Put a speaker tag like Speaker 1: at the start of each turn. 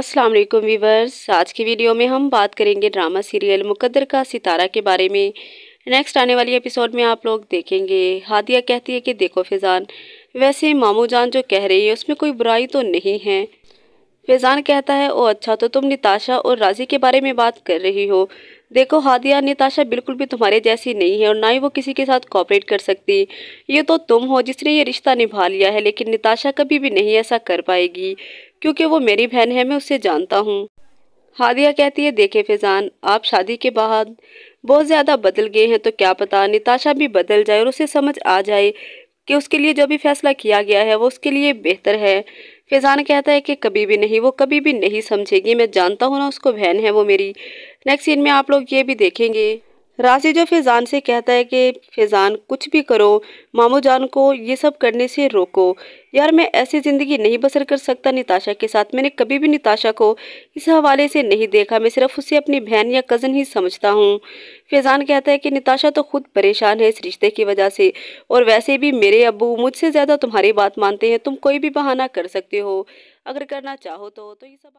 Speaker 1: Aslam viewers आज की video में हम बात करेंगे ड्रामा सीरियल मुकद्र का सितारा के बारे में नेक्स्ट आने वाली एपिसोड में आप लोग देखेंगे हादिया कहती है कि देखो फिजान वैसे मामू जान जो कह रही है उसमें कोई बुराई तो नहीं है फैज़ान कहता है ओ अच्छा तो तुम निताशा और राजी के बारे में बात कर रही हो देखो हादिया निताशा बिल्कुल भी तुम्हारे जैसी नहीं है और ना ही वो किसी के साथ कॉपरेट कर सकती ये तो तुम हो जिसने ये रिश्ता निभा लिया है लेकिन निताशा कभी भी नहीं ऐसा कर पाएगी क्योंकि वो मेरी बहन है मैं उसे जानता हूँ हादिया कहती है देखे फिजान आप शादी के बाद बहुत ज़्यादा बदल गए हैं तो क्या पता निताशा भी बदल जाए और उसे समझ आ जाए कि उसके लिए जो भी फैसला किया गया है वो उसके लिए बेहतर है फैजान कहता है कि कभी भी नहीं वो कभी भी नहीं समझेगी मैं जानता हूँ ना उसको बहन है वो मेरी नेक्स्ट सीन में आप लोग ये भी देखेंगे राशि जो फिजान से कहता है कि फिजान कुछ भी करो मामू जान को ये सब करने से रोको यार मैं ऐसी ज़िंदगी नहीं बसर कर सकता निताशा के साथ मैंने कभी भी निताशा को इस हवाले से नहीं देखा मैं सिर्फ उसे अपनी बहन या कज़न ही समझता हूँ फैज़ान कहता है कि निताशा तो खुद परेशान है इस रिश्ते की वजह से और वैसे भी मेरे अबू मुझसे ज़्यादा तुम्हारी बात मानते हैं तुम कोई भी बहाना कर सकते हो अगर करना चाहो तो, तो ये सब